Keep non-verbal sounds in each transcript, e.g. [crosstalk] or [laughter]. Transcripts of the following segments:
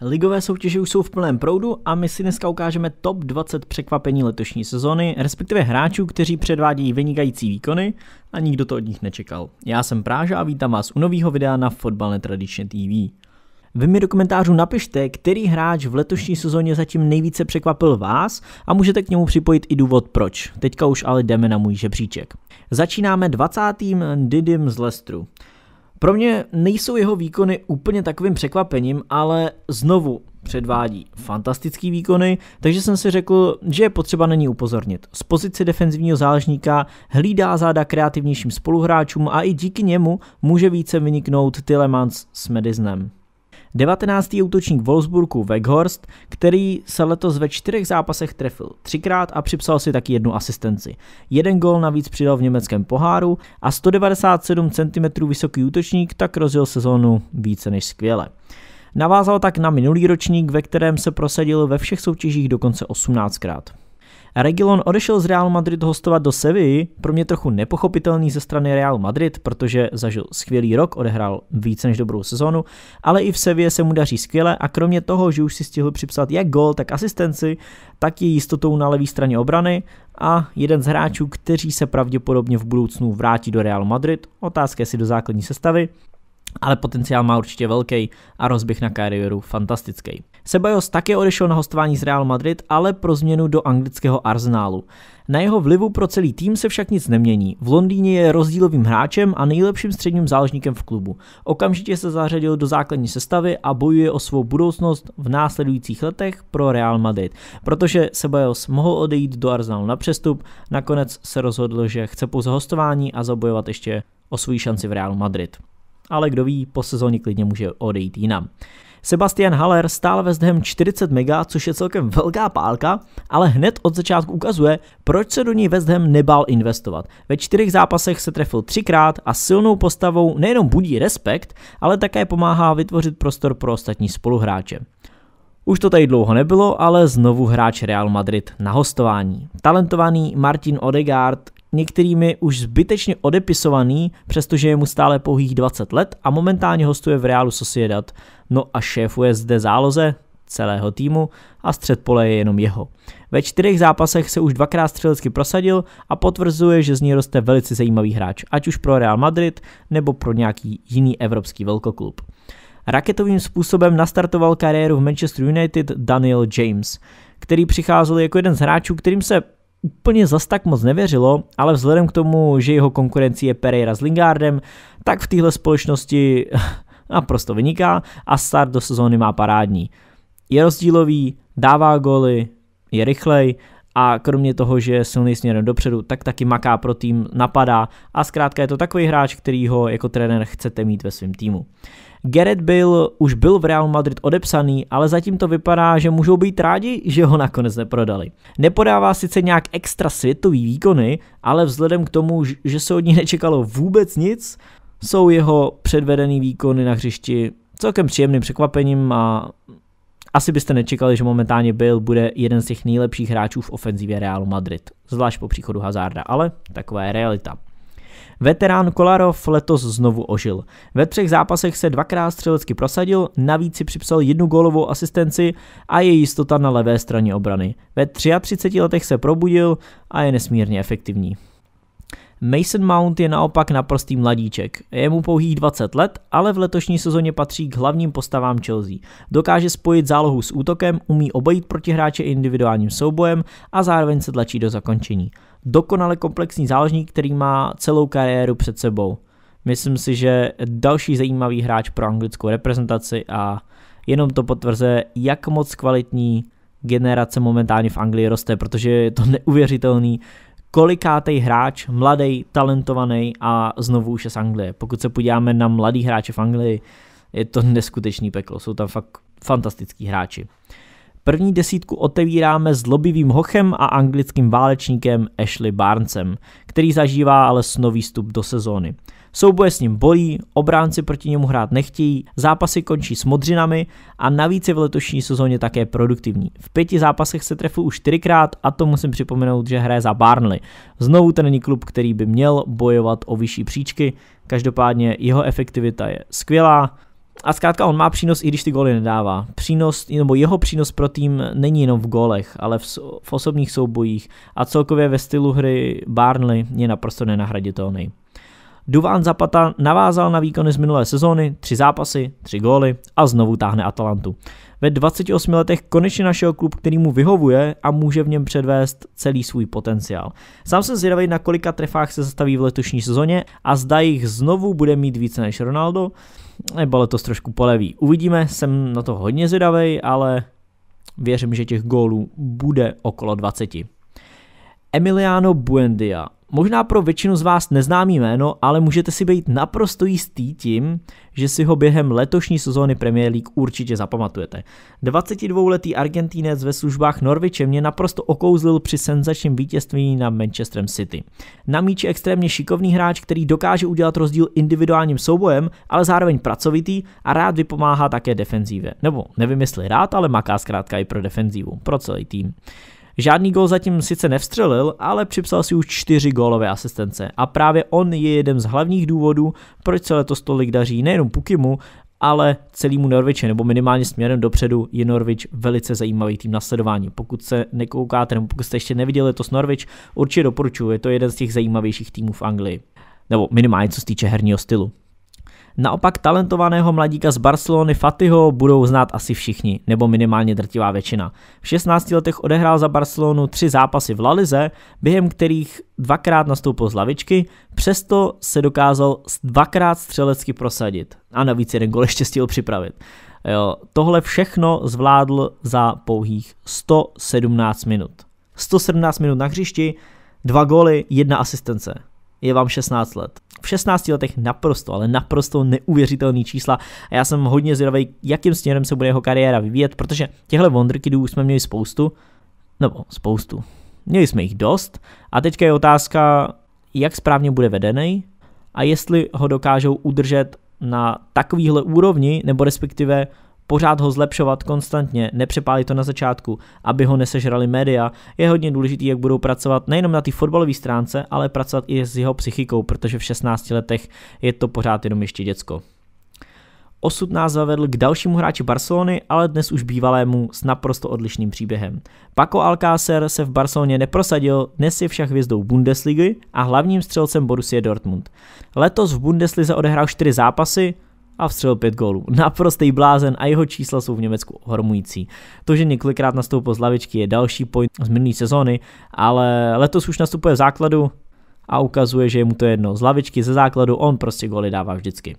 Ligové soutěže už jsou v plném proudu a my si dneska ukážeme top 20 překvapení letošní sezony, respektive hráčů, kteří předvádějí vynikající výkony a nikdo to od nich nečekal. Já jsem Práža a vítám vás u nového videa na Fotbal Netradičně TV. Vy mi do komentářů napište, který hráč v letošní sezóně zatím nejvíce překvapil vás a můžete k němu připojit i důvod proč. Teďka už ale jdeme na můj žebříček. Začínáme 20. Didim z Lestru. Pro mě nejsou jeho výkony úplně takovým překvapením, ale znovu předvádí fantastický výkony, takže jsem si řekl, že je potřeba na ní upozornit. Z pozice defenzivního záležníka hlídá záda kreativnějším spoluhráčům a i díky němu může více vyniknout tylemans s Mediznem. 19. útočník Wolfsburgu Weghorst, který se letos ve čtyřech zápasech trefil třikrát a připsal si taky jednu asistenci. Jeden gol navíc přidal v německém poháru a 197 cm vysoký útočník tak rozjel sezónu více než skvěle. Navázal tak na minulý ročník, ve kterém se prosadil ve všech soutěžích dokonce 18krát. Regilon odešel z Real Madrid hostovat do Sevilly, pro mě trochu nepochopitelný ze strany Real Madrid, protože zažil skvělý rok, odehrál více než dobrou sezonu, ale i v Sevě se mu daří skvěle a kromě toho, že už si stihl připsat jak gol, tak asistenci, tak je jistotou na levé straně obrany a jeden z hráčů, kteří se pravděpodobně v budoucnu vrátí do Real Madrid, otázka si do základní sestavy, ale potenciál má určitě velký a rozběh na kariéru fantastický. Sebajos také odešel na hostování z Real Madrid, ale pro změnu do anglického arzenálu. Na jeho vlivu pro celý tým se však nic nemění. V Londýně je rozdílovým hráčem a nejlepším středním záložníkem v klubu. Okamžitě se zařadil do základní sestavy a bojuje o svou budoucnost v následujících letech pro Real Madrid. Protože Sebajos mohl odejít do Arsenalu na přestup, nakonec se rozhodl, že chce pouze hostování a zabojovat ještě o svou šanci v Real Madrid ale kdo ví, po sezóně klidně může odejít jinam. Sebastian Haller stál ve zdhem 40 mega, což je celkem velká pálka, ale hned od začátku ukazuje, proč se do ní West Ham nebál investovat. Ve čtyřech zápasech se trefil třikrát a silnou postavou nejenom budí respekt, ale také pomáhá vytvořit prostor pro ostatní spoluhráče. Už to tady dlouho nebylo, ale znovu hráč Real Madrid na hostování. Talentovaný Martin Odegaard některými už zbytečně odepisovaný, přestože je mu stále pouhých 20 let a momentálně hostuje v Realu Sociedad. No a šéfuje zde záloze celého týmu a střed pole je jenom jeho. Ve čtyřech zápasech se už dvakrát střelecky prosadil a potvrzuje, že z ní roste velice zajímavý hráč, ať už pro Real Madrid nebo pro nějaký jiný evropský velkoklub. Raketovým způsobem nastartoval kariéru v Manchester United Daniel James, který přicházel jako jeden z hráčů, kterým se úplně zas tak moc nevěřilo, ale vzhledem k tomu, že jeho konkurencí je Pereira s Lingardem, tak v téhle společnosti [laughs] naprosto vyniká a start do sezóny má parádní. Je rozdílový, dává góly, je rychlej a kromě toho, že je silný směrem dopředu, tak taky maká pro tým, napadá a zkrátka je to takový hráč, který ho jako trenér chcete mít ve svém týmu. Gerrit byl, už byl v Real Madrid odepsaný, ale zatím to vypadá, že můžou být rádi, že ho nakonec neprodali. Nepodává sice nějak extra světový výkony, ale vzhledem k tomu, že se od ní nečekalo vůbec nic, jsou jeho předvedený výkony na hřišti celkem příjemným překvapením a asi byste nečekali, že momentálně byl bude jeden z těch nejlepších hráčů v ofenzivě Realu Madrid, zvlášť po příchodu Hazarda, ale taková je realita. Veterán Kolarov letos znovu ožil. Ve třech zápasech se dvakrát střelecky prosadil, navíc si připsal jednu gólovou asistenci a je jistota na levé straně obrany. Ve 33 letech se probudil a je nesmírně efektivní. Mason Mount je naopak naprostý mladíček. Je mu pouhých 20 let, ale v letošní sezóně patří k hlavním postavám Chelsea. Dokáže spojit zálohu s útokem, umí obejít protihráče individuálním soubojem a zároveň se tlačí do zakončení. Dokonale komplexní záložník, který má celou kariéru před sebou. Myslím si, že další zajímavý hráč pro anglickou reprezentaci a jenom to potvrze, jak moc kvalitní generace momentálně v Anglii roste, protože je to neuvěřitelný, kolikátej hráč, mladý, talentovaný a znovu už je z Anglie. Pokud se podíváme na mladý hráče v Anglii, je to neskutečný peklo, jsou tam fakt fantastický hráči. První desítku otevíráme s lobivým hochem a anglickým válečníkem Ashley Barnesem, který zažívá ale snový vstup do sezóny. Souboje s ním bolí, obránci proti němu hrát nechtějí, zápasy končí s modřinami a navíc je v letošní sezóně také produktivní. V pěti zápasech se trefu už čtyřikrát a to musím připomenout, že hraje za Barnley. Znovu ten není klub, který by měl bojovat o vyšší příčky, každopádně jeho efektivita je skvělá, a zkrátka on má přínos, i když ty góly nedává. Přínos, nebo jeho přínos pro tým není jenom v golech, ale v, v osobních soubojích a celkově ve stylu hry Barnley je naprosto nenahraditelný. Duván Zapata navázal na výkony z minulé sezóny, tři zápasy, tři góly a znovu táhne Atalantu. Ve 28 letech konečně našel klub, který mu vyhovuje a může v něm předvést celý svůj potenciál. Sám jsem zvědavý, na kolika trefách se zastaví v letošní sezóně a zda jich znovu bude mít více než Ronaldo, nebo letos trošku poleví. Uvidíme, jsem na to hodně zvědavý, ale věřím, že těch gólů bude okolo 20. Emiliano Buendia Možná pro většinu z vás neznámý jméno, ale můžete si být naprosto jistý tím, že si ho během letošní sezóny Premier League určitě zapamatujete. 22-letý Argentínec ve službách Norviče mě naprosto okouzlil při senzačním vítězství na Manchester City. Na míči extrémně šikovný hráč, který dokáže udělat rozdíl individuálním soubojem, ale zároveň pracovitý a rád vypomáhá také defenzíve. Nebo nevím jestli rád, ale maká zkrátka i pro defenzívu, pro celý tým. Žádný gol zatím sice nevstřelil, ale připsal si už čtyři gólové asistence a právě on je jeden z hlavních důvodů, proč se letos tolik daří nejenom Pukimu, ale celému Norviče, nebo minimálně směrem dopředu, je Norvič velice zajímavý tým na sledování. Pokud se nekoukáte, nebo pokud jste ještě neviděli to s Norvič, určitě doporučuji, je to jeden z těch zajímavějších týmů v Anglii. Nebo minimálně co se týče herního stylu. Naopak talentovaného mladíka z Barcelony Fatiho budou znát asi všichni, nebo minimálně drtivá většina. V 16 letech odehrál za Barcelonu tři zápasy v lalize, během kterých dvakrát nastoupil z lavičky, přesto se dokázal dvakrát střelecky prosadit a navíc jeden gol ještě stihl připravit. Jo, tohle všechno zvládl za pouhých 117 minut. 117 minut na hřišti, dva góly, jedna asistence je vám 16 let. V 16 letech naprosto, ale naprosto neuvěřitelný čísla a já jsem hodně zvědavý, jakým směrem se bude jeho kariéra vyvíjet, protože těchto Wonderkidů jsme měli spoustu, nebo spoustu, měli jsme jich dost a teďka je otázka, jak správně bude vedený a jestli ho dokážou udržet na takovýhle úrovni, nebo respektive pořád ho zlepšovat konstantně, nepřepálit to na začátku, aby ho nesežrali média, je hodně důležitý, jak budou pracovat nejenom na té fotbalové stránce, ale pracovat i s jeho psychikou, protože v 16 letech je to pořád jenom ještě děcko. Osud nás zavedl k dalšímu hráči Barcelony, ale dnes už bývalému s naprosto odlišným příběhem. Paco Alcácer se v Barceloně neprosadil, dnes je však hvězdou Bundesligy a hlavním střelcem Borussia Dortmund. Letos v Bundeslize odehrál 4 zápasy, a vstřelil pět gólů. Naprostý blázen a jeho čísla jsou v Německu ohromující. To, že několikrát nastoupil z lavičky, je další point z minulé sezóny, ale letos už nastupuje v základu a ukazuje, že je mu to jedno. Z lavičky, ze základu, on prostě góly dává vždycky.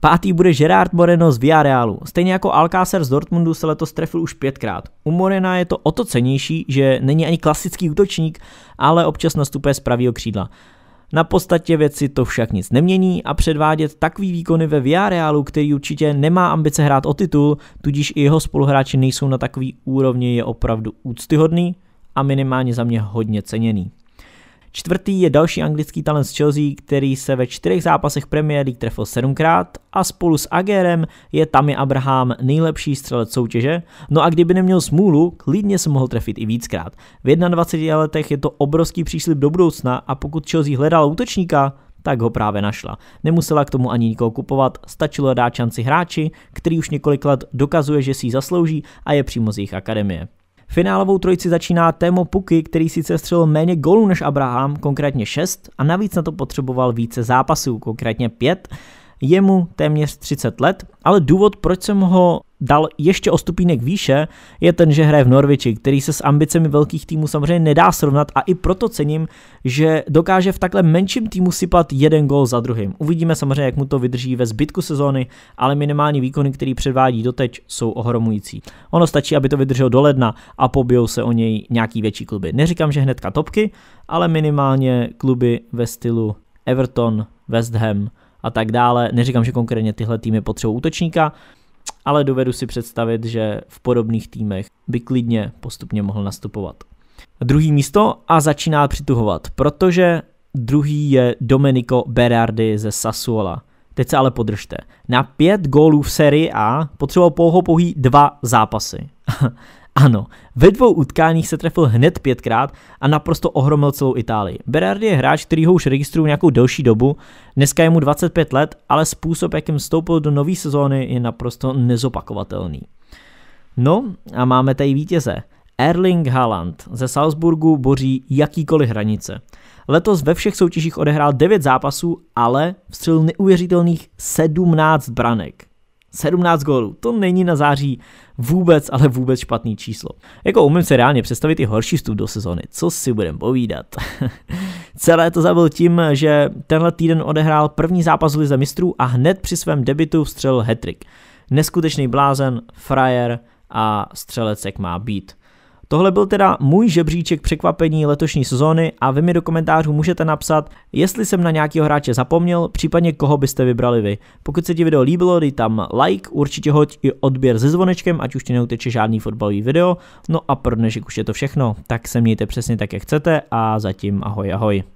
Pátý bude Gerard Moreno z Villarealu. Stejně jako Alcácer z Dortmundu se letos trefil už pětkrát. U Morena je to o to cenější, že není ani klasický útočník, ale občas nastupuje z pravého křídla. Na podstatě věci to však nic nemění a předvádět takový výkony ve reálu, který určitě nemá ambice hrát o titul, tudíž i jeho spoluhráči nejsou na takový úrovni, je opravdu úctyhodný a minimálně za mě hodně ceněný. Čtvrtý je další anglický talent z Chelsea, který se ve čtyřech zápasech Premier League trefil sedmkrát a spolu s Agerem je Tammy Abraham nejlepší střelec soutěže. No a kdyby neměl smůlu, klidně se mohl trefit i víckrát. V 21 letech je to obrovský příslip do budoucna a pokud Chelsea hledal útočníka, tak ho právě našla. Nemusela k tomu ani nikoho kupovat, stačilo dát šanci hráči, který už několik let dokazuje, že si ji zaslouží a je přímo z jejich akademie. Finálovou trojici začíná Temo Puky, který sice střelil méně gólů než Abraham, konkrétně 6, a navíc na to potřeboval více zápasů, konkrétně 5, je mu téměř 30 let, ale důvod, proč jsem ho dal ještě o stupínek výše, je ten, že hraje v Norviči, který se s ambicemi velkých týmů samozřejmě nedá srovnat a i proto cením, že dokáže v takhle menším týmu sypat jeden gol za druhým. Uvidíme samozřejmě, jak mu to vydrží ve zbytku sezóny, ale minimální výkony, který předvádí doteď, jsou ohromující. Ono stačí, aby to vydrželo do ledna a pobijou se o něj nějaký větší kluby. Neříkám, že hnedka topky, ale minimálně kluby ve stylu Everton, West Ham, a tak dále. Neříkám, že konkrétně tyhle týmy potřebují útočníka, ale dovedu si představit, že v podobných týmech by klidně postupně mohl nastupovat. Druhý místo a začíná přituhovat, protože druhý je Domenico Berardi ze Sassuola. Teď se ale podržte. Na pět gólů v sérii A potřeboval pouho pouhý dva zápasy. [laughs] Ano, ve dvou utkáních se trefil hned pětkrát a naprosto ohromil celou Itálii. Berardi je hráč, který ho už registruje nějakou delší dobu, dneska je mu 25 let, ale způsob, jakým vstoupil do nové sezóny, je naprosto nezopakovatelný. No a máme tady vítěze. Erling Haaland ze Salzburgu boří jakýkoliv hranice. Letos ve všech soutěžích odehrál 9 zápasů, ale vstřelil neuvěřitelných 17 branek. 17 gólů. To není na září vůbec, ale vůbec špatný číslo. Jako umím se reálně představit i horší vstup do sezony, co si budem povídat. [laughs] Celé to zabil tím, že tenhle týden odehrál první zápas v Lize mistrů a hned při svém debitu vstřelil hetrik. Neskutečný blázen, frajer a střelec, jak má být. Tohle byl teda můj žebříček překvapení letošní sezóny a vy mi do komentářů můžete napsat, jestli jsem na nějakého hráče zapomněl, případně koho byste vybrali vy. Pokud se ti video líbilo, dej tam like, určitě hoď i odběr se zvonečkem, ať už ti neuteče žádný fotbalový video. No a pro dnešek už je to všechno, tak se mějte přesně tak, jak chcete a zatím ahoj ahoj.